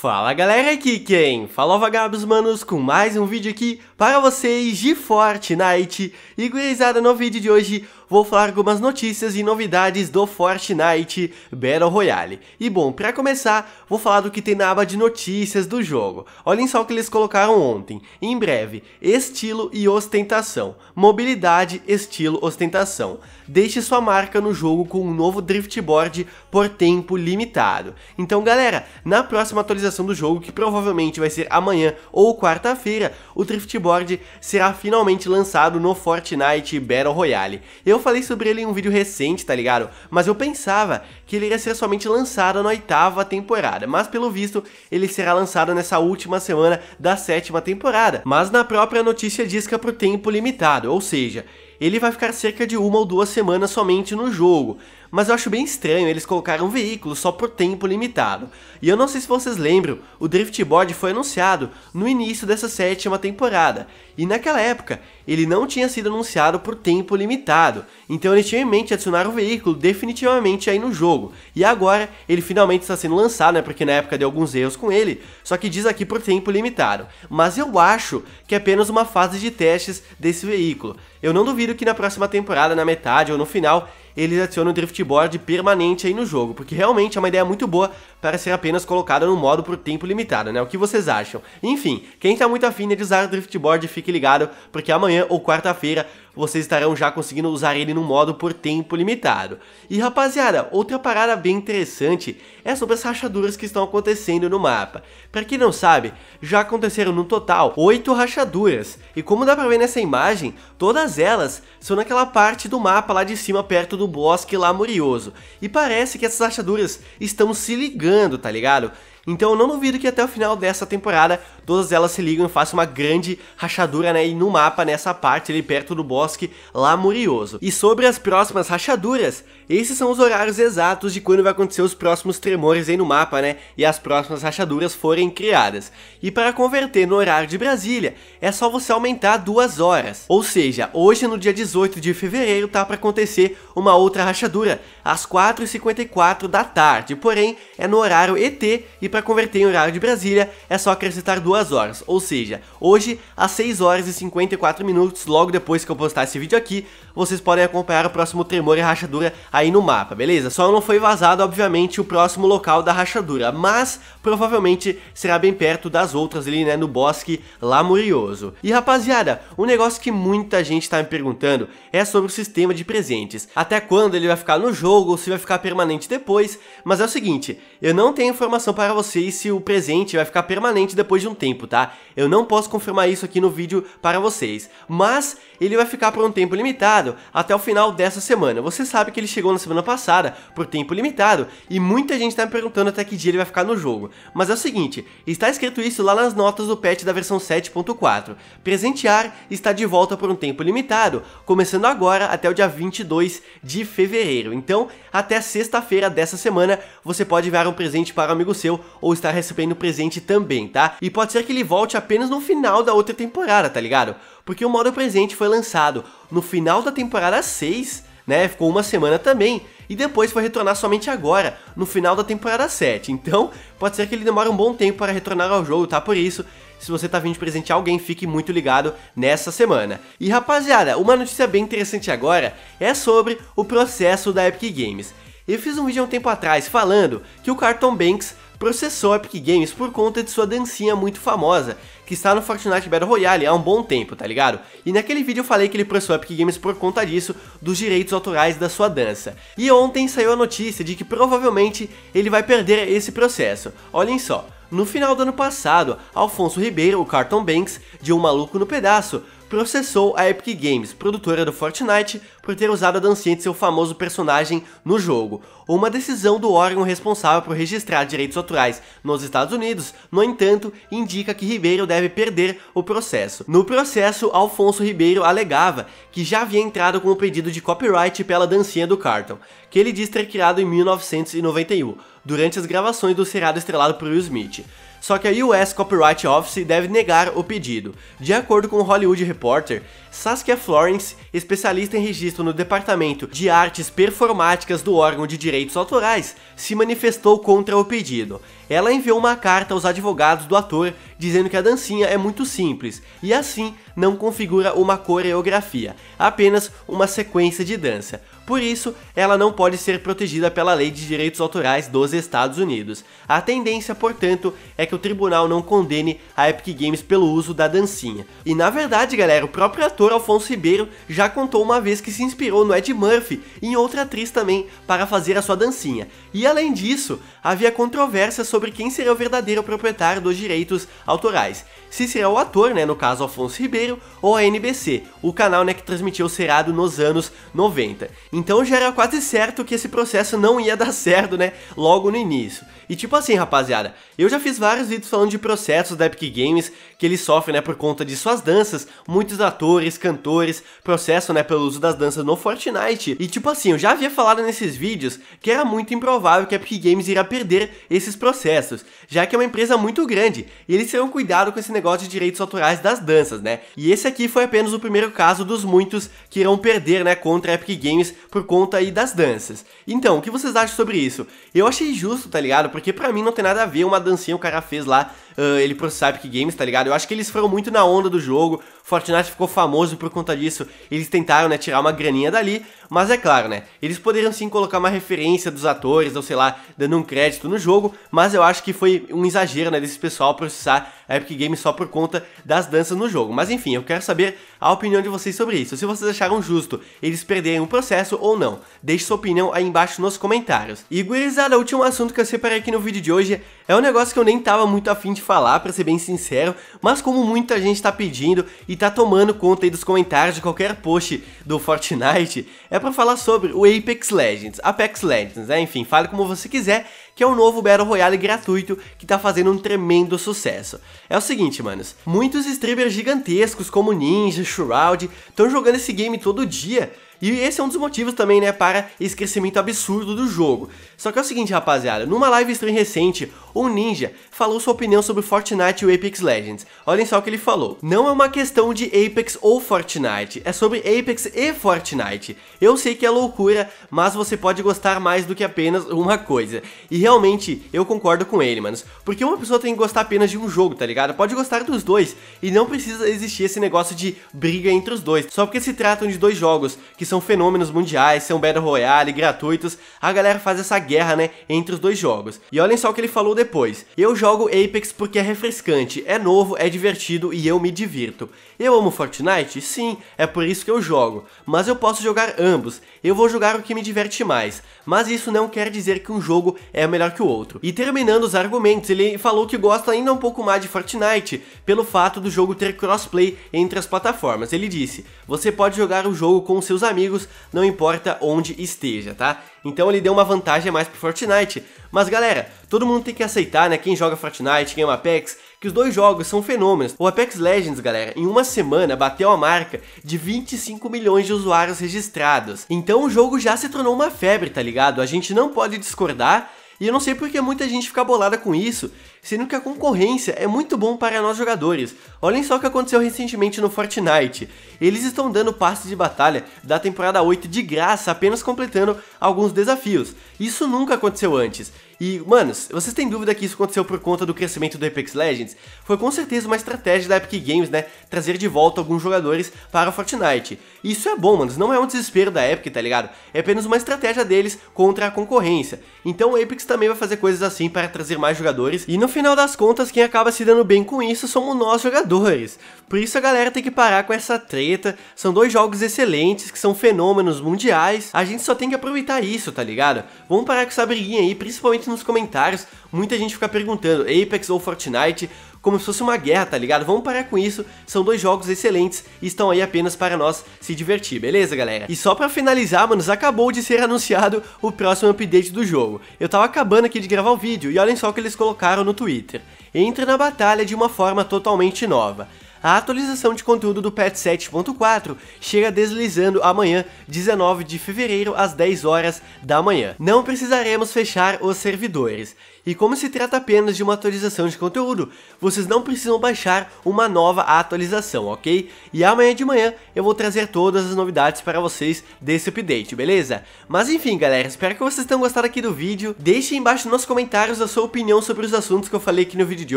Fala galera aqui quem? Falou vagabos manos com mais um vídeo aqui para vocês de Fortnite E gurizada no vídeo de hoje vou falar algumas notícias e novidades do Fortnite Battle Royale. E bom, para começar, vou falar do que tem na aba de notícias do jogo. Olhem só o que eles colocaram ontem. Em breve, estilo e ostentação. Mobilidade, estilo, ostentação. Deixe sua marca no jogo com um novo drift board por tempo limitado. Então, galera, na próxima atualização do jogo, que provavelmente vai ser amanhã ou quarta-feira, o drift board será finalmente lançado no Fortnite Battle Royale. Eu falei sobre ele em um vídeo recente, tá ligado? Mas eu pensava que ele iria ser somente lançado na oitava temporada, mas pelo visto ele será lançado nessa última semana da sétima temporada. Mas na própria notícia diz que é pro tempo limitado, ou seja, ele vai ficar cerca de uma ou duas semanas somente no jogo mas eu acho bem estranho eles colocaram um veículo só por tempo limitado. E eu não sei se vocês lembram, o Board foi anunciado no início dessa sétima temporada, e naquela época ele não tinha sido anunciado por tempo limitado, então ele tinha em mente adicionar o veículo definitivamente aí no jogo, e agora ele finalmente está sendo lançado, né, porque na época deu alguns erros com ele, só que diz aqui por tempo limitado, mas eu acho que é apenas uma fase de testes desse veículo. Eu não duvido que na próxima temporada, na metade ou no final, eles adicionam o driftboard permanente aí no jogo, porque realmente é uma ideia muito boa para ser apenas colocada no modo por tempo limitado, né? O que vocês acham? Enfim, quem tá muito afim de usar o driftboard, fique ligado, porque amanhã ou quarta-feira vocês estarão já conseguindo usar ele no modo por tempo limitado. E rapaziada, outra parada bem interessante é sobre as rachaduras que estão acontecendo no mapa. Para quem não sabe, já aconteceram no total 8 rachaduras, e como dá pra ver nessa imagem, todas elas são naquela parte do mapa lá de cima perto do bosque lá murioso e parece que essas rachaduras estão se ligando, tá ligado? Então eu não duvido que até o final dessa temporada todas elas se ligam e façam uma grande rachadura né, no mapa nessa parte ali perto do bosque lamurioso. E sobre as próximas rachaduras, esses são os horários exatos de quando vai acontecer os próximos tremores aí no mapa, né? E as próximas rachaduras forem criadas. E para converter no horário de Brasília, é só você aumentar duas horas. Ou seja, hoje no dia 18 de fevereiro tá para acontecer uma outra rachadura, às 4h54 da tarde. Porém, é no horário ET e para para converter em horário de Brasília é só acrescentar 2 horas, ou seja, hoje às 6 horas e 54 minutos, logo depois que eu postar esse vídeo aqui, vocês podem acompanhar o próximo tremor e rachadura aí no mapa, beleza? Só não foi vazado, obviamente, o próximo local da rachadura, mas provavelmente será bem perto das outras ali, né, no bosque lamurioso. E rapaziada, um negócio que muita gente tá me perguntando é sobre o sistema de presentes, até quando ele vai ficar no jogo ou se vai ficar permanente depois, mas é o seguinte, eu não tenho informação para vocês vocês se o presente vai ficar permanente depois de um tempo, tá? Eu não posso confirmar isso aqui no vídeo para vocês, mas ele vai ficar por um tempo limitado até o final dessa semana. Você sabe que ele chegou na semana passada por tempo limitado e muita gente está me perguntando até que dia ele vai ficar no jogo. Mas é o seguinte, está escrito isso lá nas notas do patch da versão 7.4. Presentear está de volta por um tempo limitado, começando agora até o dia 22 de fevereiro. Então, até sexta-feira dessa semana, você pode enviar um presente para um amigo seu ou está recebendo presente também, tá? E pode ser que ele volte apenas no final da outra temporada, tá ligado? Porque o modo presente foi lançado no final da temporada 6, né? Ficou uma semana também. E depois foi retornar somente agora, no final da temporada 7. Então, pode ser que ele demore um bom tempo para retornar ao jogo, tá? Por isso, se você tá vindo presentear alguém, fique muito ligado nessa semana. E rapaziada, uma notícia bem interessante agora é sobre o processo da Epic Games. Eu fiz um vídeo há um tempo atrás falando que o Carton Banks processou a Epic Games por conta de sua dancinha muito famosa, que está no Fortnite Battle Royale há um bom tempo, tá ligado? E naquele vídeo eu falei que ele processou a Epic Games por conta disso, dos direitos autorais da sua dança. E ontem saiu a notícia de que provavelmente ele vai perder esse processo. Olhem só, no final do ano passado, Alfonso Ribeiro, o Carton Banks, de Um Maluco no Pedaço, processou a Epic Games, produtora do Fortnite, por ter usado a dancinha de seu famoso personagem no jogo. Uma decisão do órgão responsável por registrar direitos autorais nos Estados Unidos, no entanto, indica que Ribeiro deve perder o processo. No processo, Alfonso Ribeiro alegava que já havia entrado com o um pedido de copyright pela dancinha do Carton, que ele diz ter criado em 1991, durante as gravações do seriado estrelado por Will Smith. Só que a US Copyright Office deve negar o pedido. De acordo com o Hollywood Reporter, Saskia Florence, especialista em registro no Departamento de Artes Performáticas do órgão de direitos autorais, se manifestou contra o pedido. Ela enviou uma carta aos advogados do ator dizendo que a dancinha é muito simples e assim não configura uma coreografia, apenas uma sequência de dança. Por isso, ela não pode ser protegida pela Lei de Direitos Autorais dos Estados Unidos. A tendência, portanto, é que o tribunal não condene a Epic Games pelo uso da dancinha. E na verdade, galera, o próprio ator Alfonso Ribeiro já contou uma vez que se inspirou no Ed Murphy e em outra atriz também para fazer a sua dancinha. E além disso, havia controvérsia sobre quem seria o verdadeiro proprietário dos direitos autorais. Se seria o ator, né, no caso Alfonso Ribeiro, ou a NBC, o canal né, que transmitiu o Cerrado nos anos 90. Então já era quase certo que esse processo não ia dar certo, né, logo no início. E tipo assim, rapaziada, eu já fiz vários vídeos falando de processos da Epic Games que eles sofrem, né, por conta de suas danças, muitos atores, cantores, processo, né, pelo uso das danças no Fortnite. E tipo assim, eu já havia falado nesses vídeos que era muito improvável que a Epic Games irá perder esses processos, já que é uma empresa muito grande e eles terão cuidado com esse negócio de direitos autorais das danças, né? E esse aqui foi apenas o primeiro caso dos muitos que irão perder, né, contra a Epic Games por conta aí das danças. Então, o que vocês acham sobre isso? Eu achei justo, tá ligado? Porque pra mim não tem nada a ver uma dancinha o cara fez lá uh, ele pro Cypic Games, tá ligado? Eu acho que eles foram muito na onda do jogo, Fortnite ficou famoso por conta disso, eles tentaram, né, tirar uma graninha dali, mas é claro, né, eles poderiam sim colocar uma referência dos atores, ou sei lá, dando um crédito no jogo, mas eu acho que foi um exagero, né, desse pessoal processar a Epic Games só por conta das danças no jogo. Mas enfim, eu quero saber a opinião de vocês sobre isso, se vocês acharam justo eles perderem o processo ou não. Deixe sua opinião aí embaixo nos comentários. E gurizada, o último assunto que eu separei aqui no vídeo de hoje é um negócio que eu nem tava muito afim de falar, para ser bem sincero, mas como muita gente está pedindo e tá tomando conta aí dos comentários de qualquer post do Fortnite, é para falar sobre o Apex Legends, Apex Legends, né? Enfim, fale como você quiser, que é o novo Battle Royale gratuito que tá fazendo um tremendo sucesso. É o seguinte, manos, muitos streamers gigantescos como Ninja, Shroud, estão jogando esse game todo dia, e esse é um dos motivos também, né, para esse crescimento absurdo do jogo. Só que é o seguinte, rapaziada, numa live stream recente, o Ninja falou sua opinião sobre Fortnite e o Apex Legends. Olhem só o que ele falou. Não é uma questão de Apex ou Fortnite, é sobre Apex e Fortnite. Eu sei que é loucura, mas você pode gostar mais do que apenas uma coisa. E realmente, eu concordo com ele, mano Porque uma pessoa tem que gostar apenas de um jogo, tá ligado? Pode gostar dos dois. E não precisa existir esse negócio de briga entre os dois. Só porque se tratam de dois jogos que são fenômenos mundiais, são Battle Royale, gratuitos, a galera faz essa guerra, né, entre os dois jogos. E olhem só o que ele falou depois. Eu jogo Apex porque é refrescante, é novo, é divertido e eu me divirto. Eu amo Fortnite? Sim, é por isso que eu jogo. Mas eu posso jogar ambos, eu vou jogar o que me diverte mais. Mas isso não quer dizer que um jogo é melhor que o outro. E terminando os argumentos, ele falou que gosta ainda um pouco mais de Fortnite, pelo fato do jogo ter crossplay entre as plataformas. Ele disse, você pode jogar o jogo com seus amigos amigos, não importa onde esteja, tá? Então ele deu uma vantagem a mais pro Fortnite. Mas galera, todo mundo tem que aceitar, né? Quem joga Fortnite, quem ama é Apex, que os dois jogos são fenômenos. O Apex Legends, galera, em uma semana bateu a marca de 25 milhões de usuários registrados. Então o jogo já se tornou uma febre, tá ligado? A gente não pode discordar e eu não sei porque muita gente fica bolada com isso, sendo que a concorrência é muito bom para nós jogadores. Olhem só o que aconteceu recentemente no Fortnite. Eles estão dando passes de batalha da temporada 8 de graça, apenas completando alguns desafios. Isso nunca aconteceu antes. E, manos, vocês têm dúvida que isso aconteceu por conta do crescimento do Apex Legends? Foi com certeza uma estratégia da Epic Games, né? Trazer de volta alguns jogadores para o Fortnite. E isso é bom, manos, não é um desespero da Epic, tá ligado? É apenas uma estratégia deles contra a concorrência. Então o Apex também vai fazer coisas assim para trazer mais jogadores. E no final das contas, quem acaba se dando bem com isso somos nós jogadores. Por isso a galera tem que parar com essa treta. São dois jogos excelentes, que são fenômenos mundiais. A gente só tem que aproveitar isso, tá ligado? Vamos parar com essa briguinha aí, principalmente nos comentários. Muita gente fica perguntando, Apex ou Fortnite? Como se fosse uma guerra, tá ligado? Vamos parar com isso, são dois jogos excelentes e estão aí apenas para nós se divertir, beleza, galera? E só pra finalizar, manos, acabou de ser anunciado o próximo update do jogo. Eu tava acabando aqui de gravar o vídeo e olhem só o que eles colocaram no Twitter. Entra na batalha de uma forma totalmente nova. A atualização de conteúdo do patch 7.4 chega deslizando amanhã, 19 de fevereiro, às 10 horas da manhã. Não precisaremos fechar os servidores. E como se trata apenas de uma atualização de conteúdo, vocês não precisam baixar uma nova atualização, ok? E amanhã de manhã eu vou trazer todas as novidades para vocês desse update, beleza? Mas enfim galera, espero que vocês tenham gostado aqui do vídeo, deixem embaixo nos comentários a sua opinião sobre os assuntos que eu falei aqui no vídeo de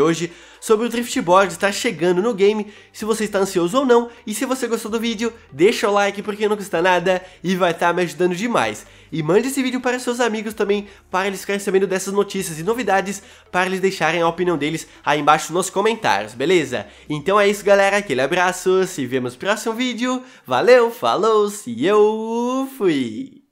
hoje, sobre o Driftboard estar chegando no game, se você está ansioso ou não, e se você gostou do vídeo, deixa o like porque não custa nada e vai estar tá me ajudando demais. E mande esse vídeo para seus amigos também, para eles ficarem sabendo dessas notícias e novidades novidades para eles deixarem a opinião deles aí embaixo nos comentários, beleza? Então é isso, galera. Aquele abraço. Se vemos no próximo vídeo. Valeu, falou, se eu fui!